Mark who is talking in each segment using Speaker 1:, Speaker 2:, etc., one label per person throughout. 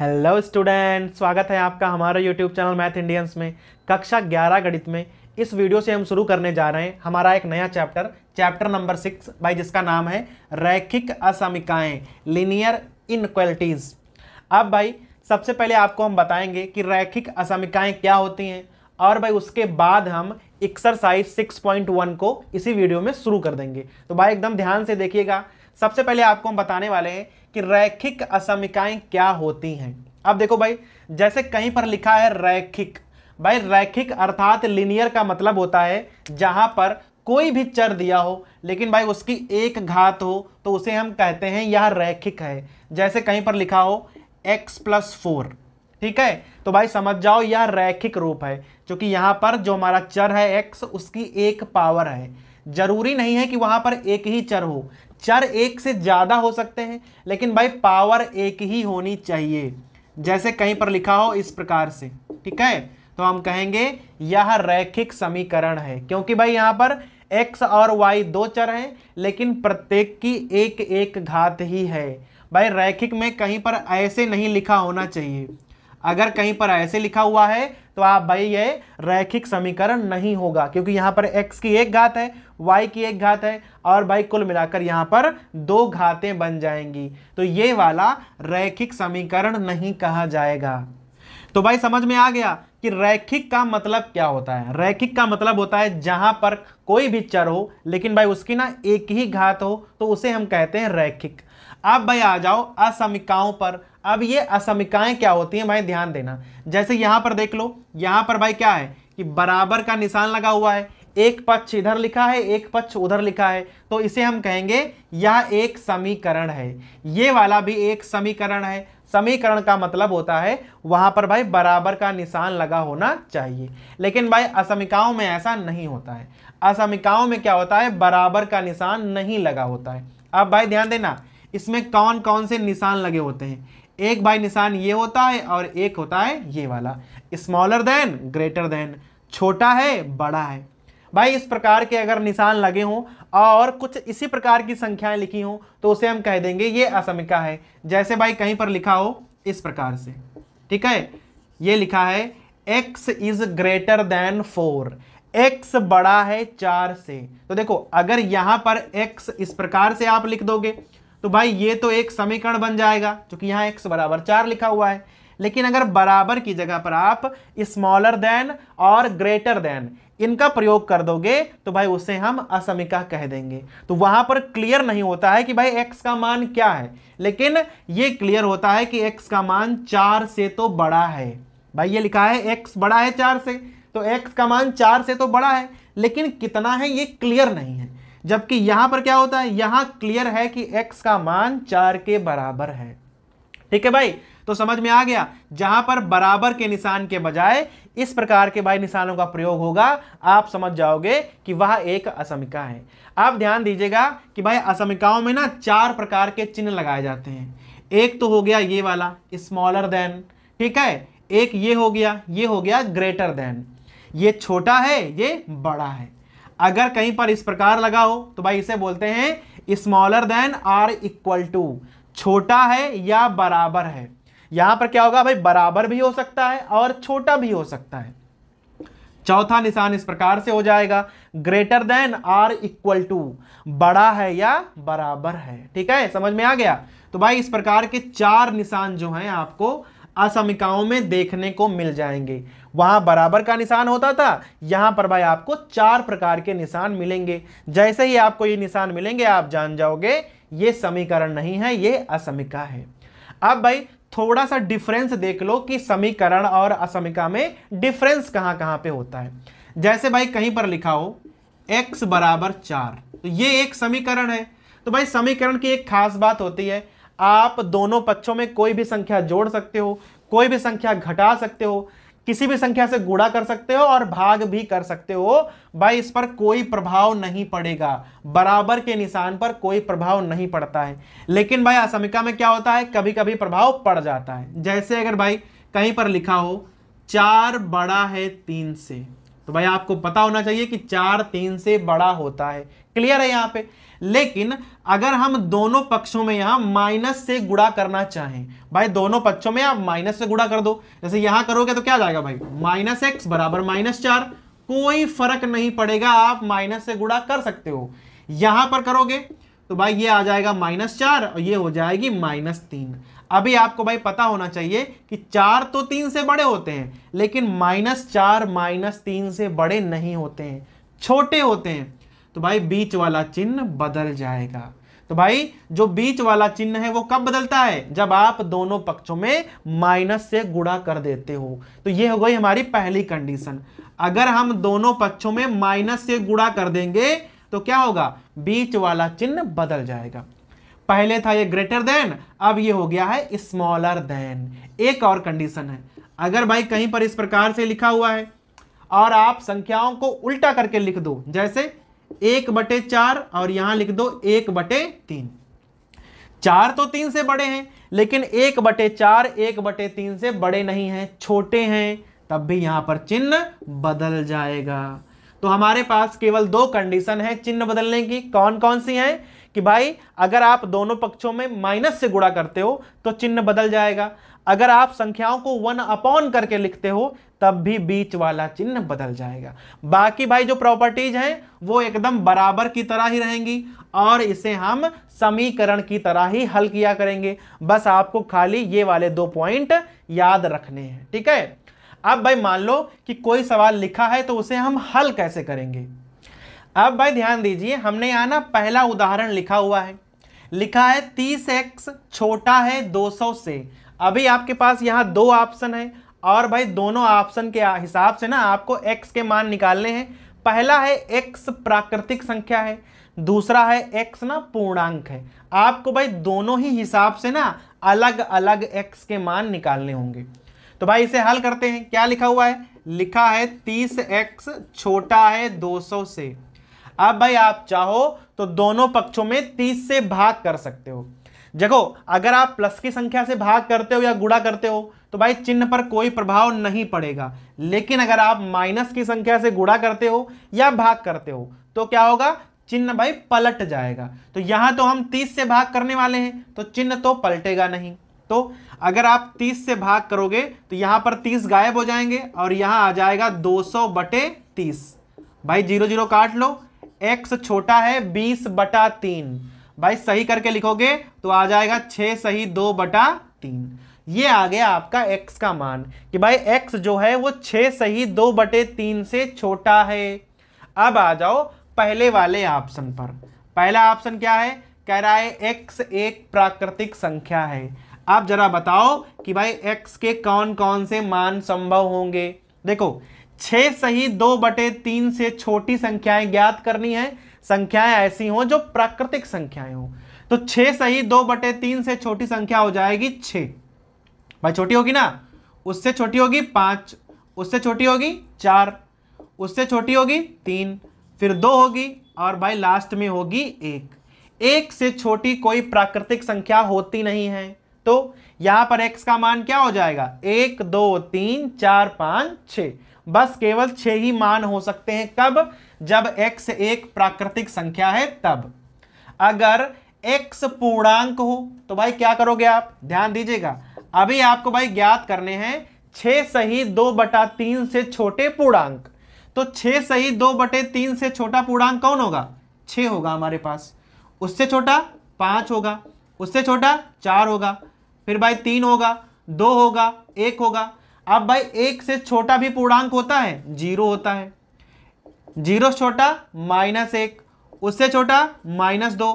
Speaker 1: hello student स्वागत है आपका हमारे यूट्यूब चैनल मैथ इंडियंस में कक्षा 11 गणित में इस वीडियो से हम शुरू करने जा रहे हैं हमारा एक नया चैप्टर चैप्टर नंबर सिक्स बाई जिसका नाम है रैखिक असमिकाएँ लिनियर इनक्वलिटीज़ अब भाई सबसे पहले आपको हम बताएंगे कि रैखिक असमिकाएँ क्या होती हैं और भाई उसके बाद हम एक्सरसाइज 6.1 को इसी वीडियो में शुरू कर देंगे तो भाई एकदम ध्यान से देखिएगा सबसे पहले आपको हम बताने वाले हैं कि रैखिक असमिकाएं क्या होती हैं अब देखो भाई जैसे कहीं पर लिखा है रैखिक भाई रैखिक अर्थात लिनियर का मतलब होता है जहां पर कोई भी चर दिया हो लेकिन भाई उसकी एक घात हो तो उसे हम कहते हैं यह रैखिक है जैसे कहीं पर लिखा हो x प्लस फोर ठीक है तो भाई समझ जाओ यह रैखिक रूप है क्योंकि यहाँ पर जो हमारा चर है x उसकी एक पावर है जरूरी नहीं है कि वहाँ पर एक ही चर हो चर एक से ज़्यादा हो सकते हैं लेकिन भाई पावर एक ही होनी चाहिए जैसे कहीं पर लिखा हो इस प्रकार से ठीक है तो हम कहेंगे यह रैखिक समीकरण है क्योंकि भाई यहाँ पर x और y दो चर हैं लेकिन प्रत्येक की एक एक घात ही है भाई रैखिक में कहीं पर ऐसे नहीं लिखा होना चाहिए अगर कहीं पर ऐसे लिखा हुआ है तो आप भाई ये रैखिक समीकरण नहीं होगा क्योंकि यहां पर x की एक घात है y की एक घात है और भाई कुल मिलाकर यहां पर दो घातें बन जाएंगी तो ये वाला रैखिक समीकरण नहीं कहा जाएगा तो भाई समझ में आ गया कि रैखिक का मतलब क्या होता है रैखिक का मतलब होता है जहां पर कोई भी चर हो लेकिन भाई उसकी ना एक ही घात हो तो उसे हम कहते हैं रैखिक अब भाई आ जाओ असमिकाओं पर अब ये असमिकाएं क्या होती हैं भाई ध्यान देना जैसे यहां पर देख लो यहां पर भाई क्या है कि बराबर का निशान लगा हुआ है एक पक्ष इधर लिखा है एक पक्ष उधर लिखा है तो इसे हम कहेंगे यह एक समीकरण है ये वाला भी एक समीकरण है समीकरण का मतलब होता है वहां पर भाई बराबर का निशान लगा होना चाहिए लेकिन भाई असमिकाओं में ऐसा नहीं होता है असमिकाओं में क्या होता है बराबर का निशान नहीं लगा होता है अब भाई ध्यान देना इसमें कौन कौन से निशान लगे होते हैं एक बाई निशान ये होता है और एक होता है ये वाला स्मॉलर देन ग्रेटर देन छोटा है बड़ा है भाई इस प्रकार के अगर निशान लगे हों और कुछ इसी प्रकार की संख्याएं लिखी हों तो उसे हम कह देंगे ये असमिका है जैसे भाई कहीं पर लिखा हो इस प्रकार से ठीक है ये लिखा है x is greater than four x बड़ा है चार से तो देखो अगर यहां पर x इस प्रकार से आप लिख दोगे तो भाई ये तो एक समीकरण बन जाएगा क्योंकि यहाँ एक्स बराबर चार लिखा हुआ है लेकिन अगर बराबर की जगह पर आप स्मॉलर देन और ग्रेटर देन इनका प्रयोग कर दोगे तो भाई उसे हम असमिका कह देंगे तो वहां पर क्लियर नहीं होता है कि भाई x का मान क्या है लेकिन ये क्लियर होता है कि x का मान चार से तो बड़ा है भाई ये लिखा है x बड़ा है चार से तो x का मान चार से तो बड़ा है लेकिन कितना है ये क्लियर नहीं है जबकि यहां पर क्या होता है यहां क्लियर है कि x का मान चार के बराबर है ठीक है भाई तो समझ में आ गया जहां पर बराबर के निशान के बजाय इस प्रकार के भाई निशानों का प्रयोग होगा आप समझ जाओगे कि वह एक असमिका है आप ध्यान दीजिएगा कि भाई असमिकाओं में ना चार प्रकार के चिन्ह लगाए जाते हैं एक तो हो गया ये वाला स्मॉलर देन ठीक है एक ये हो गया ये हो गया ग्रेटर देन ये छोटा है ये बड़ा है अगर कहीं पर इस प्रकार लगा हो तो भाई इसे बोलते हैं smaller than or equal to छोटा है या बराबर है यहां पर क्या होगा भाई बराबर भी हो सकता है और छोटा भी हो सकता है चौथा निशान इस प्रकार से हो जाएगा greater than or equal to बड़ा है या बराबर है ठीक है समझ में आ गया तो भाई इस प्रकार के चार निशान जो हैं आपको असमिकाओं में देखने को मिल जाएंगे वहां बराबर का निशान होता था यहां पर भाई आपको चार प्रकार के निशान मिलेंगे जैसे ही आपको ये निशान मिलेंगे आप जान जाओगे ये समीकरण नहीं है ये असमिका है अब भाई थोड़ा सा डिफरेंस देख लो कि समीकरण और असमिका में डिफरेंस कहां कहां पे होता है जैसे भाई कहीं पर लिखा हो एक्स बराबर चार तो ये एक समीकरण है तो भाई समीकरण की एक खास बात होती है आप दोनों पक्षों में कोई भी संख्या जोड़ सकते हो कोई भी संख्या घटा सकते हो किसी भी संख्या से गुणा कर सकते हो और भाग भी कर सकते हो भाई इस पर कोई प्रभाव नहीं पड़ेगा बराबर के निशान पर कोई प्रभाव नहीं पड़ता है लेकिन भाई असमिका में क्या होता है कभी कभी प्रभाव पड़ जाता है जैसे अगर भाई कहीं पर लिखा हो चार बड़ा है तीन से तो भाई आपको पता होना चाहिए कि चार तीन से बड़ा होता है क्लियर है यहाँ पे लेकिन अगर हम दोनों पक्षों में यहां माइनस से गुड़ा करना चाहें भाई दोनों पक्षों में आप माइनस से गुड़ा कर दो जैसे यहां करोगे तो क्या आ जाएगा भाई माइनस एक्स बराबर माइनस चार कोई फर्क नहीं पड़ेगा आप माइनस से गुड़ा कर सकते हो यहां पर करोगे तो भाई ये आ जाएगा माइनस चार और ये हो जाएगी माइनस तीन अभी आपको भाई पता होना चाहिए कि चार तो तीन से बड़े होते हैं लेकिन माइनस चार माइनस तीन से बड़े नहीं होते हैं छोटे होते हैं तो भाई बीच वाला चिन्ह बदल जाएगा तो भाई जो बीच वाला चिन्ह है वो कब बदलता है जब आप दोनों पक्षों में माइनस से गुणा कर देते हो तो ये हो गई हमारी पहली कंडीशन अगर हम दोनों पक्षों में माइनस से गुणा कर देंगे तो क्या होगा बीच वाला चिन्ह बदल जाएगा पहले था ये ग्रेटर देन अब ये हो गया है स्मॉलर देन एक और कंडीशन है अगर भाई कहीं पर इस प्रकार से लिखा हुआ है और आप संख्याओं को उल्टा करके लिख दो जैसे एक बटे चार और यहां लिख दो एक बटे तीन चार तो तीन से बड़े हैं लेकिन एक बटे चार एक बटे तीन से बड़े नहीं हैं छोटे हैं तब भी यहां पर चिन्ह बदल जाएगा तो हमारे पास केवल दो कंडीशन है चिन्ह बदलने की कौन कौन सी हैं कि भाई अगर आप दोनों पक्षों में माइनस से गुणा करते हो तो चिन्ह बदल जाएगा अगर आप संख्याओं को वन अपॉन करके लिखते हो तब भी बीच वाला चिन्ह बदल जाएगा बाकी भाई जो प्रॉपर्टीज हैं वो एकदम बराबर की तरह ही रहेंगी और इसे हम समीकरण की तरह ही हल किया करेंगे बस आपको खाली ये वाले दो पॉइंट याद रखने हैं ठीक है अब भाई मान लो कि कोई सवाल लिखा है तो उसे हम हल कैसे करेंगे अब भाई ध्यान दीजिए हमने यहाँ ना पहला उदाहरण लिखा हुआ है लिखा है तीस एक्स छोटा है दो सौ से अभी आपके पास यहाँ दो ऑप्शन है और भाई दोनों ऑप्शन के हिसाब से ना आपको x के मान निकालने हैं पहला है x प्राकृतिक संख्या है दूसरा है x ना पूर्णांक है आपको भाई दोनों ही हिसाब से ना अलग अलग x के मान निकालने होंगे तो भाई इसे हल करते हैं क्या लिखा हुआ है लिखा है तीस एक्स छोटा है दो सौ से अब भाई आप चाहो तो दोनों पक्षों में तीस से भाग कर सकते हो देखो अगर आप प्लस की संख्या से भाग करते हो या गुड़ा करते हो तो भाई चिन्ह पर कोई प्रभाव नहीं पड़ेगा लेकिन अगर आप माइनस की संख्या से गुड़ा करते हो या भाग करते हो तो क्या होगा चिन्ह भाई पलट जाएगा तो यहां तो हम 30 से भाग करने वाले हैं तो चिन्ह तो पलटेगा नहीं तो अगर आप 30 से भाग करोगे तो यहां पर 30 गायब हो जाएंगे और यहां आ जाएगा 200 बटे तीस भाई जीरो जीरो काट लो एक्स छोटा है बीस बटा तीन भाई सही करके लिखोगे तो आ जाएगा छ सही दो बटा तीन ये आ गया आपका x का मान कि भाई x जो है वो छ सही दो बटे तीन से छोटा है अब आ जाओ पहले वाले ऑप्शन पर पहला ऑप्शन क्या है कह रहा है एक्स एक प्राकृतिक संख्या है आप जरा बताओ कि भाई x के कौन कौन से मान संभव होंगे देखो छह सही दो बटे तीन से छोटी संख्याएं ज्ञात करनी है संख्याएं ऐसी हों जो प्राकृतिक संख्याएं हो तो छह सही दो बटे तीन से छोटी संख्या हो जाएगी छ भाई छोटी होगी ना उससे छोटी होगी पांच उससे छोटी होगी चार उससे छोटी होगी तीन फिर दो होगी और भाई लास्ट में होगी एक एक से छोटी कोई प्राकृतिक संख्या होती नहीं है तो यहां पर एक्स का मान क्या हो जाएगा एक दो तीन चार पांच छ बस केवल छह ही मान हो सकते हैं कब जब x एक प्राकृतिक संख्या है तब अगर x पूर्णांक हो तो भाई क्या करोगे आप ध्यान दीजिएगा अभी आपको भाई ज्ञात करने हैं छह सही दो बटा तीन से छोटे पूर्णांक तो छह सही दो बटे तीन से छोटा पूर्णांक कौन होगा छ होगा हमारे पास उससे छोटा पांच होगा उससे छोटा चार होगा फिर भाई तीन होगा दो होगा एक होगा अब भाई एक से छोटा भी पूर्णांक होता है जीरो होता है जीरो छोटा माइनस एक उससे छोटा माइनस दो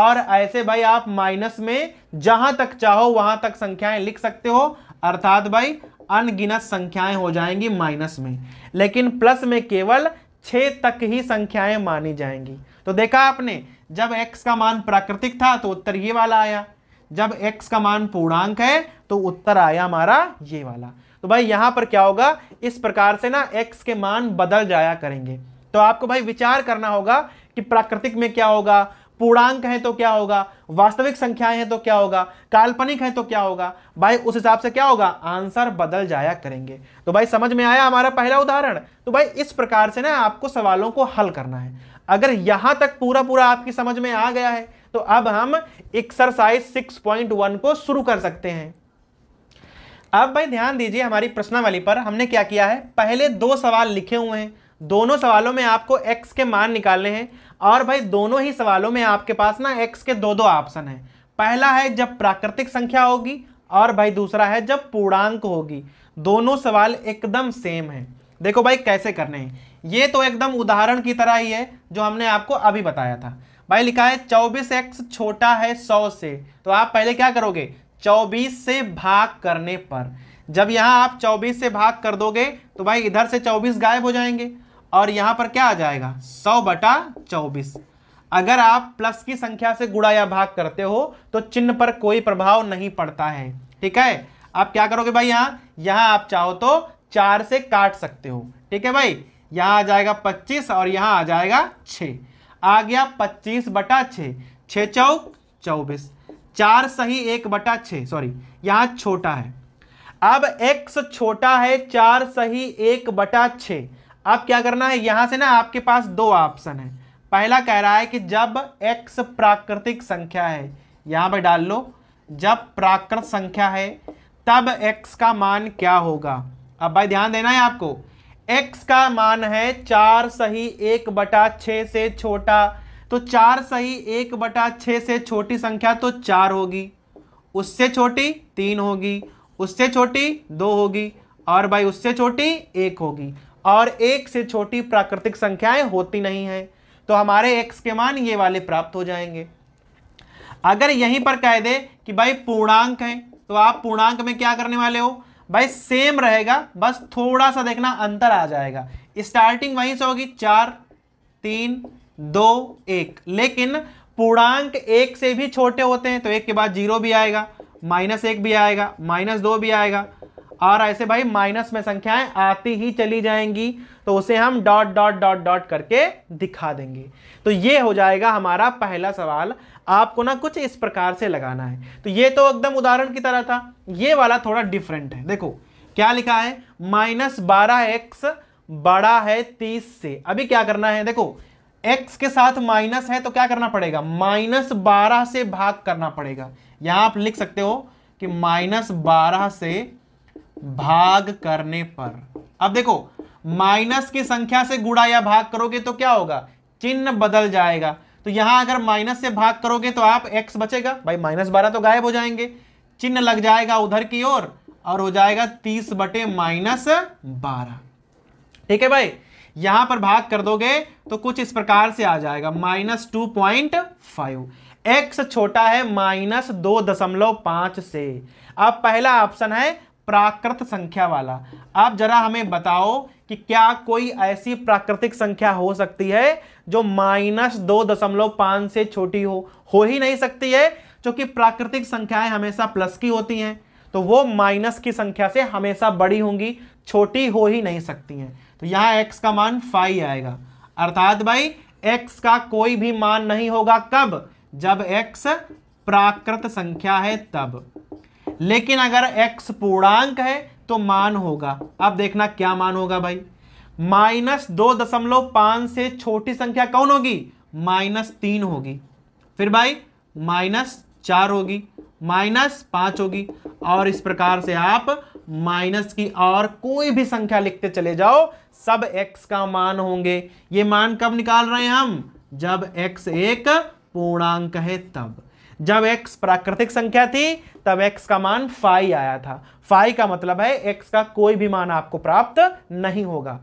Speaker 1: और ऐसे भाई आप माइनस में जहां तक चाहो वहां तक संख्याएं लिख सकते हो अर्थात भाई अनगिनत संख्याएं हो जाएंगी माइनस में लेकिन प्लस में केवल छ तक ही संख्याएं मानी जाएंगी तो देखा आपने जब x का मान प्राकृतिक था तो उत्तर ये वाला आया जब x का मान पूर्णांक है तो उत्तर आया हमारा ये वाला तो भाई यहां पर क्या होगा इस प्रकार से ना एक्स के मान बदल जाया करेंगे तो आपको भाई विचार करना होगा कि प्राकृतिक में क्या होगा पूर्णांक है तो क्या होगा वास्तविक संख्याएं हैं तो क्या होगा काल्पनिक है तो क्या होगा भाई उस हिसाब से क्या होगा आंसर बदल जाया करेंगे तो भाई समझ में आया हमारा पहला उदाहरण तो भाई इस प्रकार से ना आपको सवालों को हल करना है अगर यहां तक पूरा पूरा आपकी समझ में आ गया है तो अब हम एक्सरसाइज 6.1 को शुरू कर सकते हैं अब भाई ध्यान दीजिए हमारी प्रश्नावली पर हमने क्या किया है पहले दो सवाल लिखे हुए हैं दोनों सवालों में आपको x के मान निकालने हैं और भाई दोनों ही सवालों में आपके पास ना x के दो दो ऑप्शन हैं पहला है जब प्राकृतिक संख्या होगी और भाई दूसरा है जब पूर्णांक होगी दोनों सवाल एकदम सेम है देखो भाई कैसे करने हैं ये तो एकदम उदाहरण की तरह ही है जो हमने आपको अभी बताया था भाई लिखा है चौबीस एक्स छोटा है सौ से तो आप पहले क्या करोगे चौबीस से भाग करने पर जब यहां आप चौबीस से भाग कर दोगे तो भाई इधर से चौबीस गायब हो जाएंगे और यहाँ पर क्या आ जाएगा सौ बटा चौबीस अगर आप प्लस की संख्या से गुड़ा या भाग करते हो तो चिन्ह पर कोई प्रभाव नहीं पड़ता है ठीक है आप क्या करोगे भाई यहाँ यहाँ आप चाहो तो चार से काट सकते हो ठीक है भाई यहाँ आ जाएगा पच्चीस और यहाँ आ जाएगा छ आ गया पच्चीस बटा छः चौक चौबीस चार सही एक बटा छ सॉरी यहां छोटा है अब x छोटा है चार सही एक बटा छ अब क्या करना है यहां से ना आपके पास दो ऑप्शन है पहला कह रहा है कि जब x प्राकृतिक संख्या है यहां पर डाल लो जब प्राकृत संख्या है तब x का मान क्या होगा अब भाई ध्यान देना है आपको x का मान है चार सही एक बटा छ से छोटा तो चार सही एक बटा छः से छोटी संख्या तो चार होगी उससे छोटी तीन होगी उससे छोटी दो होगी और भाई उससे छोटी एक होगी और एक से छोटी प्राकृतिक संख्याएं होती नहीं हैं तो हमारे एक्स के मान ये वाले प्राप्त हो जाएंगे अगर यहीं पर कह दे कि भाई पूर्णांक है तो आप पूर्णांक में क्या करने वाले हो भाई सेम रहेगा बस थोड़ा सा देखना अंतर आ जाएगा स्टार्टिंग वहीं से होगी चार तीन दो एक लेकिन पूर्णांक एक से भी छोटे होते हैं तो एक के बाद जीरो भी आएगा माइनस एक भी आएगा माइनस दो भी आएगा और ऐसे भाई माइनस में संख्याएं आती ही चली जाएंगी तो उसे हम डॉट डॉट डॉट डॉट करके दिखा देंगे तो ये हो जाएगा हमारा पहला सवाल आपको ना कुछ इस प्रकार से लगाना है तो ये तो एकदम उदाहरण की तरह था ये वाला थोड़ा डिफरेंट है देखो क्या लिखा है माइनस बारह एक्स बड़ा है तीस से अभी क्या करना है देखो एक्स के साथ माइनस है तो क्या करना पड़ेगा माइनस बारह से भाग करना पड़ेगा यहां आप लिख सकते हो कि माइनस बारह से भाग करने पर अब देखो माइनस की संख्या से गुड़ा या भाग करोगे तो क्या होगा चिन्ह बदल जाएगा तो यहां अगर माइनस से भाग करोगे तो आप एक्स बचेगा भाई माइनस बारह तो गायब हो जाएंगे चिन्ह लग जाएगा उधर की ओर और, और हो जाएगा तीस बटे माइनस बारह ठीक है भाई यहां पर भाग कर दोगे तो कुछ इस प्रकार से आ जाएगा minus two point five X छोटा है माइनस दो दशमलव पांच से अब पहला ऑप्शन है प्राकृत संख्या वाला आप जरा हमें बताओ कि क्या कोई ऐसी प्राकृतिक संख्या हो सकती है जो माइनस दो दशमलव पांच से छोटी हो हो ही नहीं सकती है क्योंकि प्राकृतिक संख्याएं हमेशा प्लस की होती हैं तो वो माइनस की संख्या से हमेशा बड़ी होंगी छोटी हो ही नहीं सकती हैं तो यहाँ x का मान फाइव आएगा अर्थात भाई x का कोई भी मान नहीं होगा कब जब x प्राकृत संख्या है तब लेकिन अगर x पूर्णांक है तो मान होगा अब देखना क्या मान होगा भाई माइनस दो दशमलव पांच से छोटी संख्या कौन होगी माइनस तीन होगी फिर भाई माइनस चार होगी माइनस पांच होगी और इस प्रकार से आप माइनस की और कोई भी संख्या लिखते चले जाओ सब एक्स का मान होंगे ये मान कब निकाल रहे हैं हम जब एक्स एक पूर्णांक है तब जब x प्राकृतिक संख्या थी तब x का मान फाइव आया था फाई का मतलब है x का कोई भी मान आपको प्राप्त नहीं होगा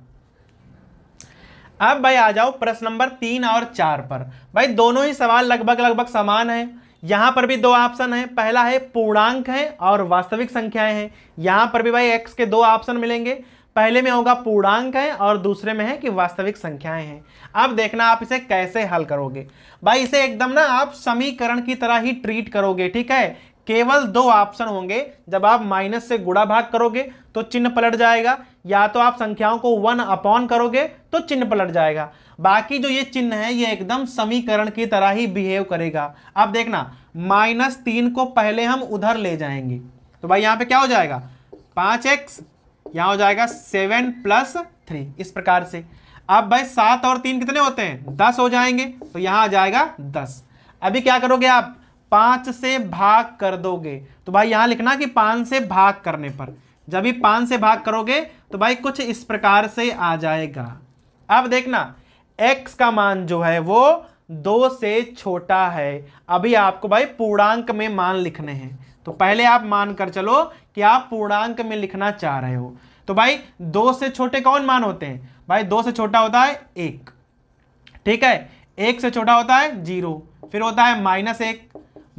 Speaker 1: अब भाई आ जाओ प्रश्न नंबर तीन और चार पर भाई दोनों ही सवाल लगभग लगभग समान है यहां पर भी दो ऑप्शन है पहला है पूर्णांक है और वास्तविक संख्याएं हैं यहां पर भी भाई एक्स के दो ऑप्शन मिलेंगे पहले में होगा पूर्णांक है और दूसरे में है कि वास्तविक संख्याएं हैं अब देखना आप इसे कैसे हल करोगे भाई इसे एकदम ना आप समीकरण की तरह ही ट्रीट करोगे ठीक है केवल दो ऑप्शन होंगे जब आप माइनस से गुड़ा भाग करोगे तो चिन्ह पलट जाएगा या तो आप संख्याओं को वन अपॉन करोगे तो चिन्ह पलट जाएगा बाकी जो ये चिन्ह है ये एकदम समीकरण की तरह ही बिहेव करेगा अब देखना माइनस तीन को पहले हम उधर ले जाएंगे तो भाई यहाँ पे क्या हो जाएगा पाँच एक्स यहाँ हो जाएगा सेवन प्लस थ्री इस प्रकार से अब भाई सात और तीन कितने होते हैं दस हो जाएंगे तो यहाँ आ जाएगा दस अभी क्या करोगे आप पांच से भाग कर दोगे तो भाई यहां लिखना कि पांच से भाग करने पर जब भी पांच से भाग करोगे तो भाई कुछ इस प्रकार से आ जाएगा अब देखना x का मान जो है वो दो से छोटा है अभी आपको भाई पूर्णांक में मान लिखने हैं तो पहले आप मान कर चलो कि आप पूर्णांक में लिखना चाह रहे हो तो भाई दो से छोटे कौन मान होते हैं भाई दो से छोटा होता है एक ठीक है एक से छोटा होता है जीरो फिर होता है माइनस एक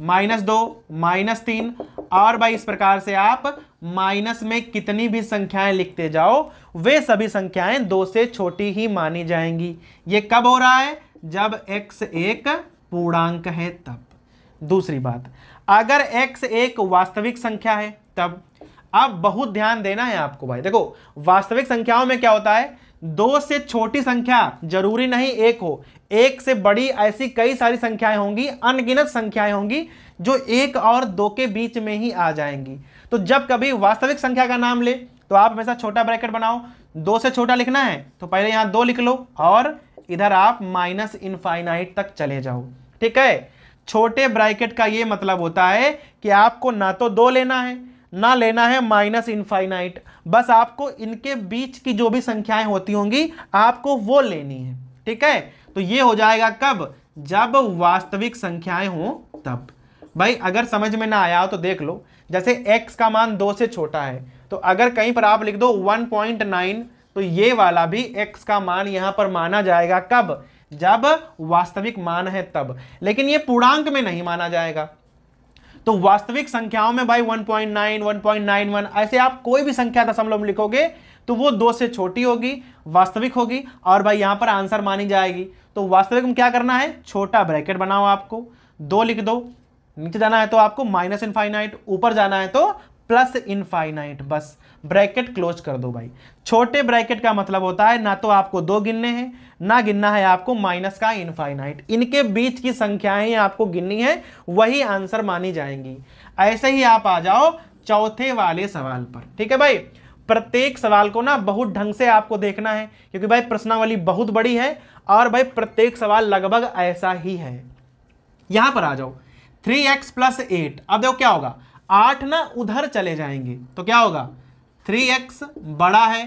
Speaker 1: माइनस दो माइनस तीन और भाई इस प्रकार से आप माइनस में कितनी भी संख्याएं लिखते जाओ वे सभी संख्याएं दो से छोटी ही मानी जाएंगी ये कब हो रहा है जब x एक पूर्णांक है तब दूसरी बात अगर x एक वास्तविक संख्या है तब अब बहुत ध्यान देना है आपको भाई देखो वास्तविक संख्याओं में क्या होता है दो से छोटी संख्या जरूरी नहीं एक हो एक से बड़ी ऐसी कई सारी संख्याएं होंगी अनगिनत संख्याएं होंगी जो एक और दो के बीच में ही आ जाएंगी तो जब कभी वास्तविक संख्या का नाम ले तो आप हमेशा छोटा ब्रैकेट बनाओ दो से छोटा लिखना है तो पहले यहां दो लिख लो और इधर आप माइनस इनफाइनाइट तक चले जाओ ठीक है छोटे ब्रैकेट का ये मतलब होता है कि आपको ना तो दो लेना है ना लेना है माइनस इनफाइनाइट बस आपको इनके बीच की जो भी संख्याएं होती होंगी आपको वो लेनी है ठीक है तो ये हो जाएगा कब जब वास्तविक संख्याएं हो तब भाई अगर समझ में ना आया हो तो देख लो जैसे x का मान दो से छोटा है तो अगर कहीं पर आप लिख दो 1.9 तो ये वाला भी x का मान यहां पर माना जाएगा कब जब वास्तविक मान है तब लेकिन ये पूर्णांक में नहीं माना जाएगा तो वास्तविक संख्याओं में भाई 1.9, 1.91 ऐसे आप कोई भी संख्या दशमलव लिखोगे तो वो दो से छोटी होगी वास्तविक होगी और भाई यहां पर आंसर मानी जाएगी तो वास्तविक में क्या करना है छोटा ब्रैकेट बनाओ आपको दो लिख दो नीचे जाना है तो आपको माइनस इनफाइनाइट ऊपर जाना है तो प्लस इनफाइनाइट बस ब्रैकेट क्लोज कर दो भाई छोटे ब्रैकेट का मतलब होता है ना तो आपको दो गिनने हैं ना गिनना है आपको माइनस का इनफाइनाइट इनके बीच की संख्याएं आपको गिननी है वही आंसर मानी जाएंगी ऐसे ही आप आ जाओ चौथे वाले सवाल पर ठीक है भाई प्रत्येक सवाल को ना बहुत ढंग से आपको देखना है क्योंकि भाई प्रश्नावली बहुत बड़ी है और भाई प्रत्येक सवाल लगभग ऐसा ही है यहां पर आ जाओ थ्री एक्स प्लस एट अब देखो क्या होगा आठ ना उधर चले जाएंगे तो क्या होगा थ्री एक्स बड़ा है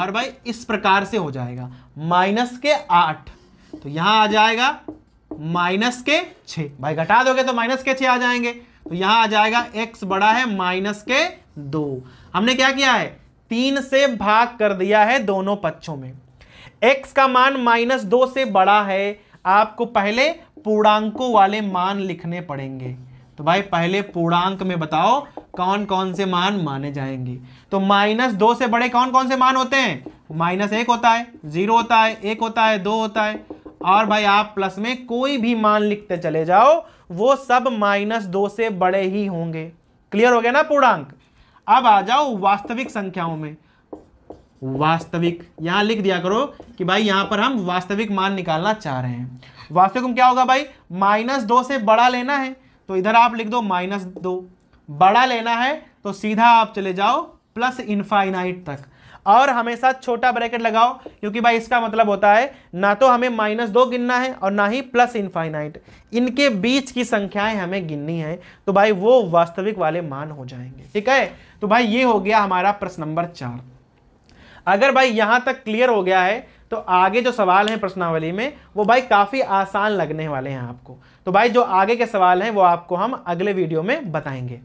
Speaker 1: और भाई इस प्रकार से हो जाएगा माइनस के आठ तो यहां आ जाएगा माइनस के छ भाई घटा दोगे तो माइनस के छ आ जाएंगे तो यहां आ जाएगा एक्स बड़ा है माइनस के दो हमने क्या किया है तीन से भाग कर दिया है दोनों पक्षों में एक्स का मान माइनस दो से बड़ा है आपको पहले पूर्णांकों वाले मान लिखने पड़ेंगे तो भाई पहले पूर्णांक में बताओ कौन कौन से मान माने जाएंगे तो माइनस दो से बड़े कौन कौन से मान होते हैं माइनस एक होता है जीरो होता है एक होता है दो होता है और भाई आप प्लस में कोई भी मान लिखते चले जाओ वो सब माइनस दो से बड़े ही होंगे क्लियर हो गया ना पूर्णांक अब आ जाओ वास्तविक संख्याओं में वास्तविक यहां लिख दिया करो कि भाई यहां पर हम वास्तविक मान निकालना चाह रहे हैं वास्तविक में क्या होगा भाई माइनस दो से बड़ा लेना है तो इधर आप लिख दो माइनस दो बड़ा लेना है तो सीधा आप चले जाओ प्लस इनफाइनाइट तक और हमेशा छोटा ब्रैकेट लगाओ क्योंकि भाई इसका मतलब होता है ना तो हमें माइनस दो गिनना है और ना ही प्लस इनफाइनाइट इनके बीच की संख्याएं हमें गिननी है तो भाई वो वास्तविक वाले मान हो जाएंगे ठीक है तो भाई ये हो गया हमारा प्रश्न नंबर चार अगर भाई यहां तक क्लियर हो गया है तो आगे जो सवाल हैं प्रश्नावली में वो भाई काफ़ी आसान लगने वाले हैं आपको तो भाई जो आगे के सवाल हैं वो आपको हम अगले वीडियो में बताएंगे